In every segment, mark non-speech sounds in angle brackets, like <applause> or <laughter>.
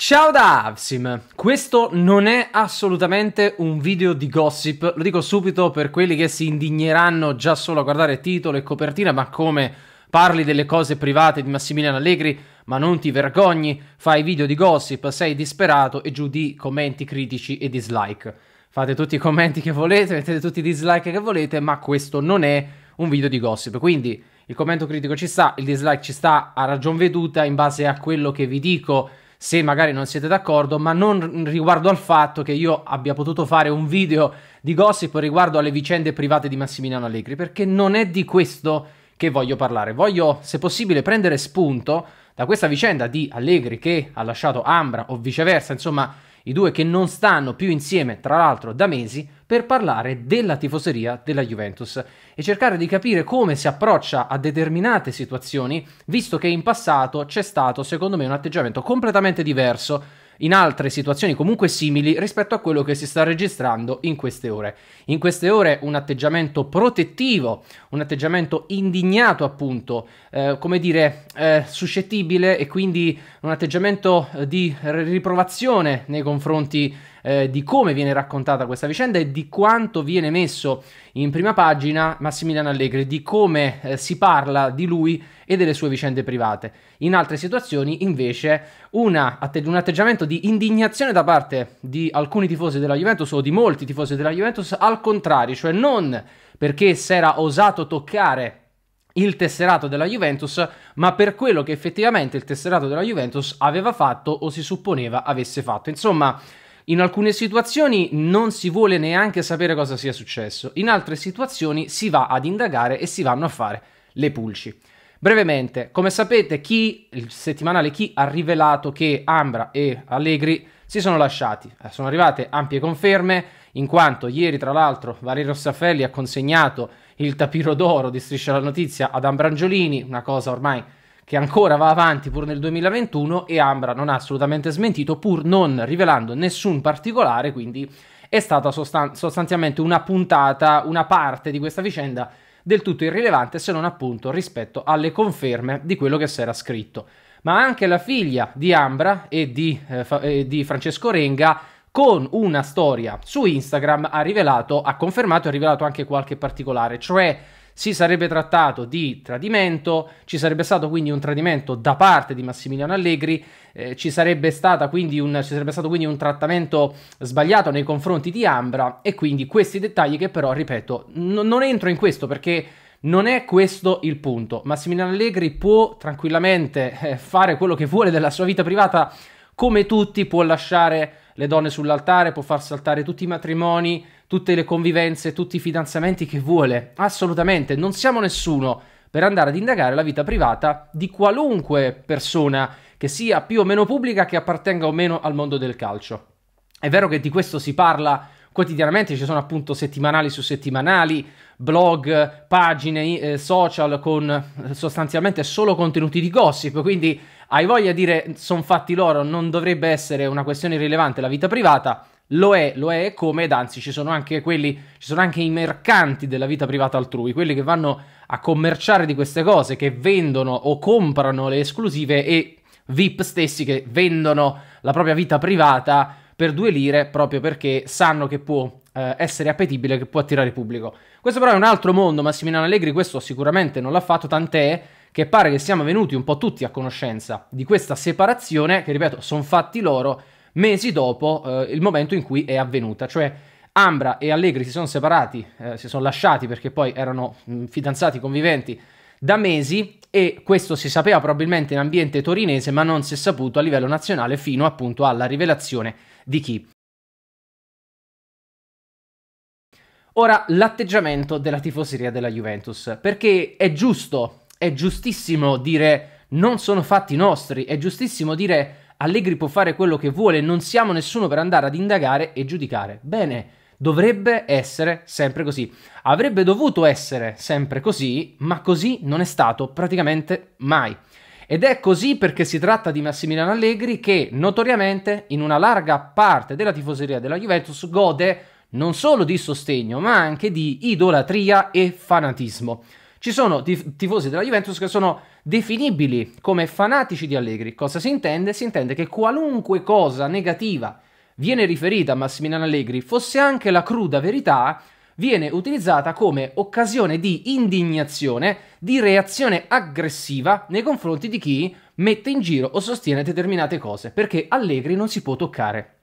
Ciao da Avsim! Questo non è assolutamente un video di gossip, lo dico subito per quelli che si indigneranno già solo a guardare titolo e copertina, ma come parli delle cose private di Massimiliano Allegri, ma non ti vergogni, fai video di gossip, sei disperato e giù di commenti critici e dislike. Fate tutti i commenti che volete, mettete tutti i dislike che volete, ma questo non è un video di gossip, quindi il commento critico ci sta, il dislike ci sta a ragion veduta in base a quello che vi dico se magari non siete d'accordo, ma non riguardo al fatto che io abbia potuto fare un video di gossip riguardo alle vicende private di Massimiliano Allegri, perché non è di questo che voglio parlare. Voglio, se possibile, prendere spunto da questa vicenda di Allegri che ha lasciato Ambra o viceversa, insomma i due che non stanno più insieme, tra l'altro da mesi, per parlare della tifoseria della Juventus e cercare di capire come si approccia a determinate situazioni, visto che in passato c'è stato, secondo me, un atteggiamento completamente diverso in altre situazioni comunque simili rispetto a quello che si sta registrando in queste ore. In queste ore un atteggiamento protettivo, un atteggiamento indignato appunto, eh, come dire, eh, suscettibile e quindi un atteggiamento eh, di riprovazione nei confronti eh, di come viene raccontata questa vicenda e di quanto viene messo in prima pagina Massimiliano Allegri, di come eh, si parla di lui e delle sue vicende private. In altre situazioni, invece, una, un atteggiamento di indignazione da parte di alcuni tifosi della Juventus o di molti tifosi della Juventus al contrario, cioè non perché si era osato toccare il tesserato della Juventus, ma per quello che effettivamente il tesserato della Juventus aveva fatto o si supponeva avesse fatto. Insomma, in alcune situazioni non si vuole neanche sapere cosa sia successo, in altre situazioni si va ad indagare e si vanno a fare le pulci. Brevemente, come sapete, chi, il settimanale Chi ha rivelato che Ambra e Allegri si sono lasciati. Eh, sono arrivate ampie conferme, in quanto ieri, tra l'altro, Valerio Saffelli ha consegnato il tapiro d'oro di Striscia la Notizia ad Ambrangiolini, una cosa ormai che ancora va avanti pur nel 2021 e Ambra non ha assolutamente smentito pur non rivelando nessun particolare, quindi è stata sostan- sostanzialmente una puntata, una parte di questa vicenda del tutto irrilevante se non appunto rispetto alle conferme di quello che si era scritto. Ma anche la figlia di Ambra e di, eh, fa- eh, di Francesco Renga con una storia su Instagram ha rivelato, ha confermato e ha rivelato anche qualche particolare, cioè si sarebbe trattato di tradimento, ci sarebbe stato quindi un tradimento da parte di Massimiliano Allegri, eh, ci, sarebbe un, ci sarebbe stato quindi un trattamento sbagliato nei confronti di Ambra e quindi questi dettagli che però, ripeto, non entro in questo perché... Non è questo il punto. Massimiliano Allegri può tranquillamente eh, fare quello che vuole della sua vita privata, come tutti, può lasciare le donne sull'altare, può far saltare tutti i matrimoni, tutte le convivenze, tutti i fidanzamenti che vuole. Assolutamente, non siamo nessuno per andare ad indagare la vita privata di qualunque persona che sia più o meno pubblica, che appartenga o meno al mondo del calcio. È vero che di questo si parla quotidianamente, ci sono appunto settimanali su settimanali, blog, pagine eh, social con eh, sostanzialmente solo contenuti di gossip, quindi hai voglia di dire sono fatti loro, non dovrebbe essere una questione rilevante la vita privata, lo è, lo è come, ed anzi ci sono anche quelli, ci sono anche i mercanti della vita privata altrui, quelli che vanno a commerciare di queste cose, che vendono o comprano le esclusive e VIP stessi che vendono la propria vita privata per due lire proprio perché sanno che può eh, essere appetibile, che può attirare pubblico. Questo però è un altro mondo, Massimiliano Allegri questo sicuramente non l'ha fatto, tant'è che pare che siamo venuti un po' tutti a conoscenza di questa separazione, che ripeto, sono fatti loro, mesi dopo eh, il momento in cui è avvenuta, cioè Ambra e Allegri si sono separati, eh, si sono lasciati perché poi erano mh, mm, fidanzati, conviventi da mesi e questo si sapeva probabilmente in ambiente torinese, ma non si è saputo a livello nazionale fino appunto alla rivelazione di chi. Ora, l'atteggiamento della tifoseria della Juventus, perché è giusto, è giustissimo dire non sono fatti nostri, è giustissimo dire Allegri può fare quello che vuole, non siamo nessuno per andare ad indagare e giudicare. Bene, dovrebbe essere sempre così. Avrebbe dovuto essere sempre così, ma così non è stato praticamente mai. Ed è così perché si tratta di Massimiliano Allegri che notoriamente in una larga parte della tifoseria della Juventus gode non solo di sostegno, ma anche di idolatria e fanatismo. Ci sono tifosi della Juventus che sono definibili come fanatici di Allegri. Cosa si intende? Si intende che qualunque cosa negativa viene riferita a Massimiliano Allegri, fosse anche la cruda verità, viene utilizzata come occasione di indignazione, di reazione aggressiva nei confronti di chi mette in giro o sostiene determinate cose, perché Allegri non si può toccare.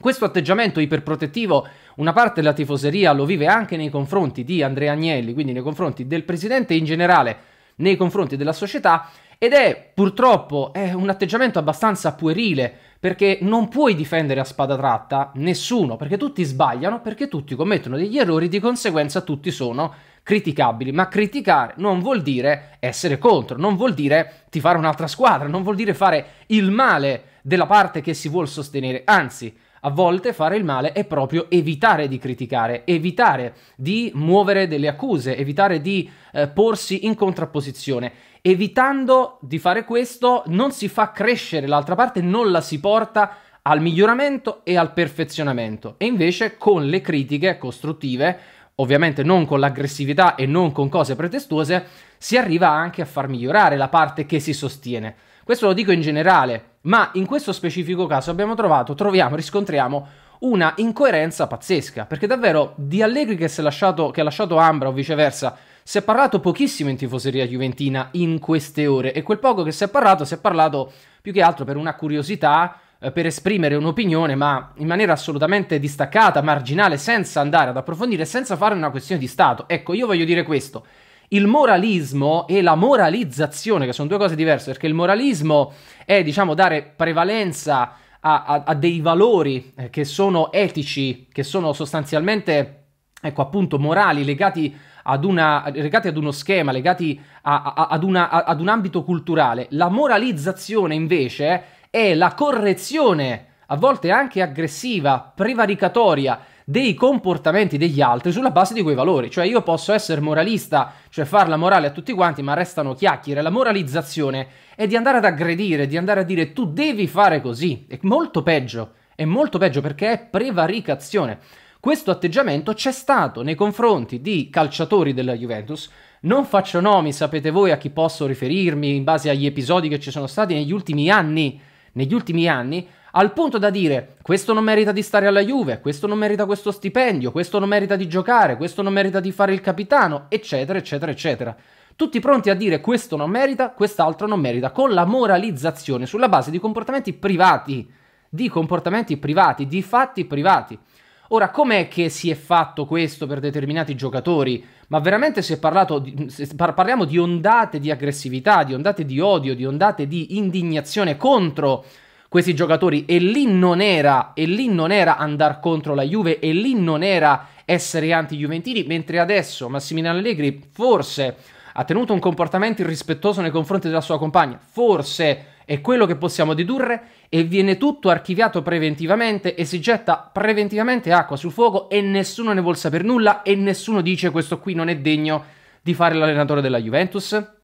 Questo atteggiamento iperprotettivo una parte della tifoseria lo vive anche nei confronti di Andrea Agnelli, quindi nei confronti del presidente in generale nei confronti della società ed è purtroppo è un atteggiamento abbastanza puerile perché non puoi difendere a spada tratta nessuno, perché tutti sbagliano, perché tutti commettono degli errori, di conseguenza tutti sono criticabili, ma criticare non vuol dire essere contro, non vuol dire ti fare un'altra squadra, non vuol dire fare il male della parte che si vuol sostenere, anzi a volte fare il male è proprio evitare di criticare, evitare di muovere delle accuse, evitare di eh, porsi in contrapposizione. Evitando di fare questo non si fa crescere l'altra parte, non la si porta al miglioramento e al perfezionamento. E invece con le critiche costruttive, ovviamente non con l'aggressività e non con cose pretestuose, si arriva anche a far migliorare la parte che si sostiene. Questo lo dico in generale, ma in questo specifico caso abbiamo trovato, troviamo, riscontriamo una incoerenza pazzesca, perché davvero di Allegri che, lasciato, che ha lasciato Ambra o viceversa, si è parlato pochissimo in tifoseria juventina in queste ore e quel poco che si è parlato si è parlato più che altro per una curiosità, eh, per esprimere un'opinione, ma in maniera assolutamente distaccata, marginale, senza andare ad approfondire, senza fare una questione di Stato. Ecco, io voglio dire questo il moralismo e la moralizzazione, che sono due cose diverse, perché il moralismo è, diciamo, dare prevalenza a, a, a dei valori eh, che sono etici, che sono sostanzialmente, ecco, appunto, morali, legati ad una, legati ad uno schema, legati a, ad, una, ad un ambito culturale. La moralizzazione, invece, è la correzione, a volte anche aggressiva, prevaricatoria, dei comportamenti degli altri sulla base di quei valori. Cioè io posso essere moralista, cioè far la morale a tutti quanti, ma restano chiacchiere. La moralizzazione è di andare ad aggredire, di andare a dire tu devi fare così. È molto peggio, è molto peggio perché è prevaricazione. Questo atteggiamento c'è stato nei confronti di calciatori della Juventus. Non faccio nomi, sapete voi a chi posso riferirmi in base agli episodi che ci sono stati negli ultimi anni, negli ultimi anni al punto da dire questo non merita di stare alla Juve, questo non merita questo stipendio, questo non merita di giocare, questo non merita di fare il capitano, eccetera, eccetera, eccetera. Tutti pronti a dire questo non merita, quest'altro non merita, con la moralizzazione sulla base di comportamenti privati, di comportamenti privati, di fatti privati. Ora, com'è che si è fatto questo per determinati giocatori? Ma veramente si è parlato, di, se parliamo di ondate di aggressività, di ondate di odio, di ondate di indignazione contro questi giocatori e lì non era, e lì non era andare contro la Juve e lì non era essere anti-juventini, mentre adesso Massimiliano Allegri forse ha tenuto un comportamento irrispettoso nei confronti della sua compagna, forse è quello che possiamo dedurre e viene tutto archiviato preventivamente e si getta preventivamente acqua sul fuoco e nessuno ne vuol sapere nulla e nessuno dice questo qui non è degno di fare l'allenatore della Juventus?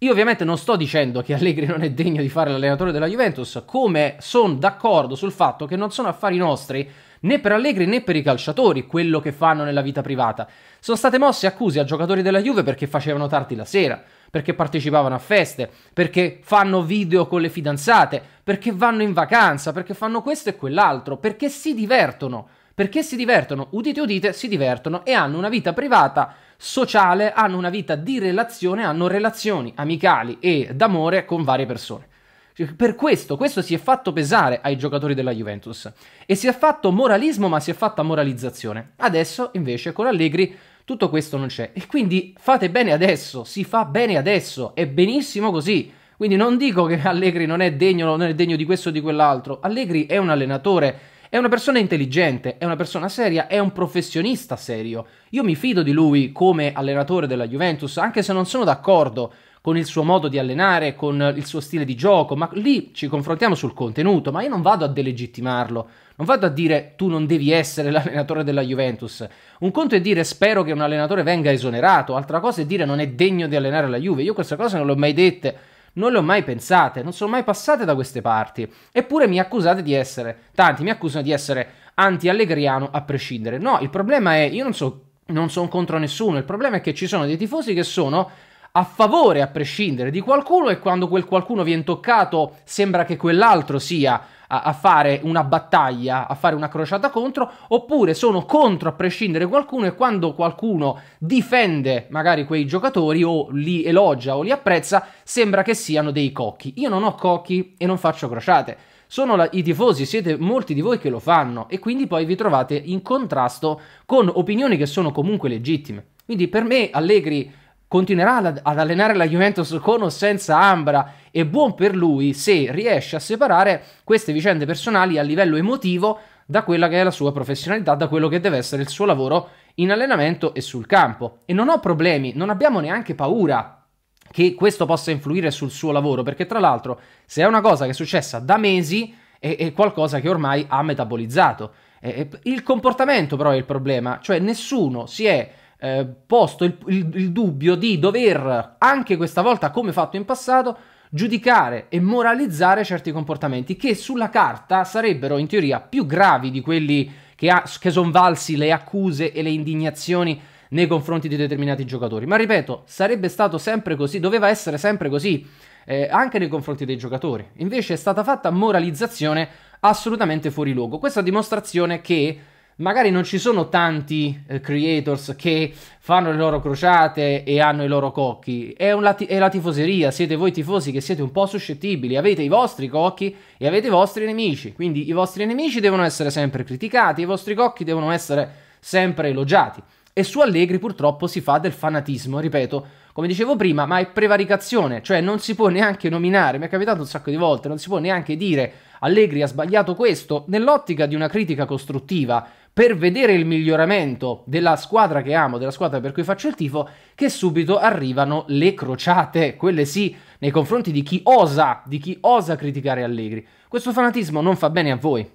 Io ovviamente non sto dicendo che Allegri non è degno di fare l'allenatore della Juventus, come sono d'accordo sul fatto che non sono affari nostri né per Allegri né per i calciatori quello che fanno nella vita privata. Sono state mosse accuse a giocatori della Juve perché facevano tardi la sera, perché partecipavano a feste, perché fanno video con le fidanzate, perché vanno in vacanza, perché fanno questo e quell'altro, perché si divertono, perché si divertono, udite udite, si divertono e hanno una vita privata sociale, hanno una vita di relazione, hanno relazioni amicali e d'amore con varie persone. Cioè, per questo, questo si è fatto pesare ai giocatori della Juventus e si è fatto moralismo ma si è fatta moralizzazione. Adesso invece con Allegri tutto questo non c'è e quindi fate bene adesso, si fa bene adesso, è benissimo così. Quindi non dico che Allegri non è degno, non è degno di questo o di quell'altro, Allegri è un allenatore è una persona intelligente, è una persona seria, è un professionista serio. Io mi fido di lui come allenatore della Juventus, anche se non sono d'accordo con il suo modo di allenare, con il suo stile di gioco, ma lì ci confrontiamo sul contenuto, ma io non vado a delegittimarlo, non vado a dire tu non devi essere <laughs> l'allenatore della Juventus. Un conto è dire spero che un allenatore venga esonerato, altra cosa è dire non è degno di allenare la Juve. Io questa cosa non l'ho mai detta non le ho mai pensate, non sono mai passate da queste parti. Eppure mi accusate di essere, tanti mi accusano di essere anti-allegriano a prescindere. No, il problema è, io non, so, non sono contro nessuno, il problema è che ci sono dei tifosi che sono a favore a prescindere di qualcuno e quando quel qualcuno viene toccato sembra che quell'altro sia a, a, fare una battaglia, a fare una crociata contro, oppure sono contro a prescindere qualcuno e quando qualcuno difende magari quei giocatori o li elogia o li apprezza, sembra che siano dei cocchi. Io non ho cocchi e non faccio crociate. Sono la, i tifosi, siete molti di voi che lo fanno e quindi poi vi trovate in contrasto con opinioni che sono comunque legittime. Quindi per me Allegri continuerà ad allenare la Juventus con o senza Ambra e buon per lui se riesce a separare queste vicende personali a livello emotivo da quella che è la sua professionalità, da quello che deve essere il suo lavoro in allenamento e sul campo. E non ho problemi, non abbiamo neanche paura che questo possa influire sul suo lavoro, perché tra l'altro se è una cosa che è successa da mesi è, è qualcosa che ormai ha metabolizzato. È, è, il comportamento però è il problema, cioè nessuno si è eh, posto il, il, il dubbio di dover, anche questa volta come fatto in passato, giudicare e moralizzare certi comportamenti che sulla carta sarebbero in teoria più gravi di quelli che, ha, che sono valsi le accuse e le indignazioni nei confronti di determinati giocatori. Ma ripeto, sarebbe stato sempre così, doveva essere sempre così eh, anche nei confronti dei giocatori. Invece è stata fatta moralizzazione assolutamente fuori luogo. Questa dimostrazione che magari non ci sono tanti eh, creators che fanno le loro crociate e hanno i loro cocchi. È, lati- è, la tifoseria, siete voi tifosi che siete un po' suscettibili, avete i vostri cocchi e avete i vostri nemici. Quindi i vostri nemici devono essere sempre criticati, i vostri cocchi devono essere sempre elogiati. E su Allegri purtroppo si fa del fanatismo, ripeto, come dicevo prima, ma è prevaricazione, cioè non si può neanche nominare, mi è capitato un sacco di volte, non si può neanche dire Allegri ha sbagliato questo, nell'ottica di una critica costruttiva per vedere il miglioramento della squadra che amo, della squadra per cui faccio il tifo, che subito arrivano le crociate, quelle sì, nei confronti di chi osa, di chi osa criticare Allegri. Questo fanatismo non fa bene a voi,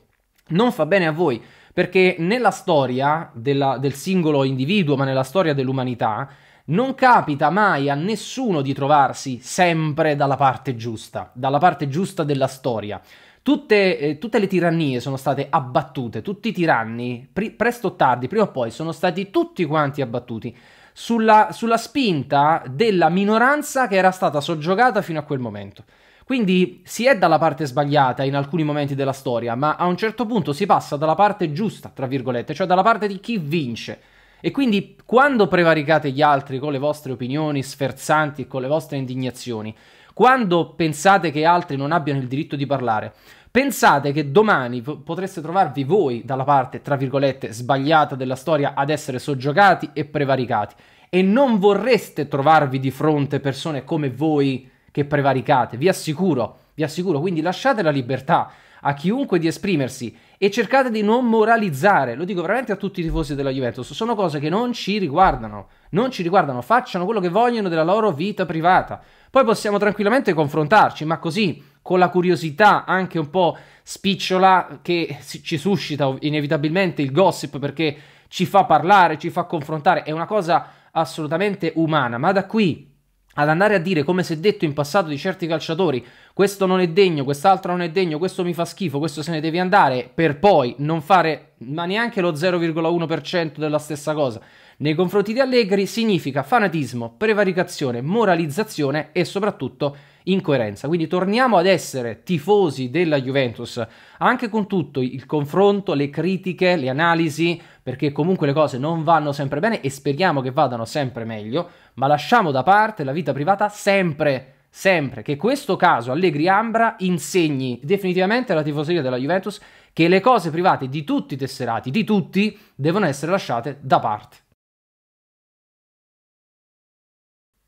non fa bene a voi, perché nella storia della, del singolo individuo, ma nella storia dell'umanità, non capita mai a nessuno di trovarsi sempre dalla parte giusta, dalla parte giusta della storia. Tutte, eh, tutte, le tirannie sono state abbattute, tutti i tiranni, presto o tardi, prima o poi, sono stati tutti quanti abbattuti sulla, sulla spinta della minoranza che era stata soggiogata fino a quel momento. Quindi si è dalla parte sbagliata in alcuni momenti della storia, ma a un certo punto si passa dalla parte giusta, tra virgolette, cioè dalla parte di chi vince. E quindi quando prevaricate gli altri con le vostre opinioni sferzanti e con le vostre indignazioni, quando pensate che altri non abbiano il diritto di parlare, pensate che domani potreste trovarvi voi dalla parte, tra virgolette, sbagliata della storia ad essere soggiogati e prevaricati. E non vorreste trovarvi di fronte persone come voi che prevaricate, vi assicuro, vi assicuro, quindi lasciate la libertà a chiunque di esprimersi e cercate di non moralizzare, lo dico veramente a tutti i tifosi della Juventus, sono cose che non ci riguardano, non ci riguardano, facciano quello che vogliono della loro vita privata. Poi possiamo tranquillamente confrontarci, ma così, con la curiosità anche un po' spicciola che ci suscita inevitabilmente il gossip perché ci fa parlare, ci fa confrontare, è una cosa assolutamente umana, ma da qui ad andare a dire, come si è detto in passato di certi calciatori, questo non è degno, quest'altro non è degno, questo mi fa schifo, questo se ne devi andare, per poi non fare ma neanche lo 0,1% della stessa cosa nei confronti di Allegri, significa fanatismo, prevaricazione, moralizzazione e soprattutto incoerenza. Quindi torniamo ad essere tifosi della Juventus, anche con tutto il confronto, le critiche, le analisi, perché comunque le cose non vanno sempre bene e speriamo che vadano sempre meglio, ma lasciamo da parte la vita privata sempre, sempre, che questo caso Allegri Ambra insegni definitivamente alla tifoseria della Juventus che le cose private di tutti i tesserati, di tutti, devono essere lasciate da parte.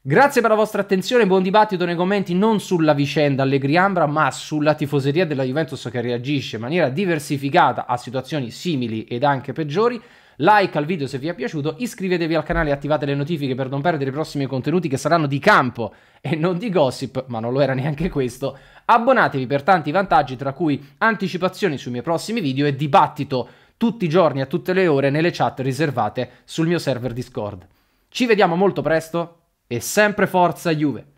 Grazie per la vostra attenzione, buon dibattito nei commenti non sulla vicenda Allegri Ambra, ma sulla tifoseria della Juventus che reagisce in maniera diversificata a situazioni simili ed anche peggiori. Like al video se vi è piaciuto, iscrivetevi al canale e attivate le notifiche per non perdere i prossimi contenuti che saranno di campo e non di gossip, ma non lo era neanche questo. Abbonatevi per tanti vantaggi, tra cui anticipazioni sui miei prossimi video e dibattito tutti i giorni a tutte le ore nelle chat riservate sul mio server Discord. Ci vediamo molto presto e sempre forza Juve!